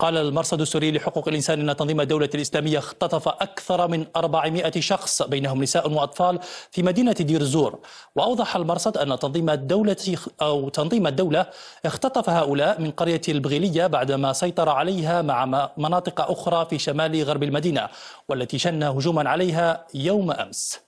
قال المرصد السوري لحقوق الإنسان أن تنظيم الدولة الإسلامية اختطف أكثر من 400 شخص بينهم نساء وأطفال في مدينة دير الزور وأوضح المرصد أن تنظيم الدولة أو تنظيم الدولة اختطف هؤلاء من قرية البغيلية بعدما سيطر عليها مع مناطق أخرى في شمال غرب المدينة والتي شن هجوما عليها يوم أمس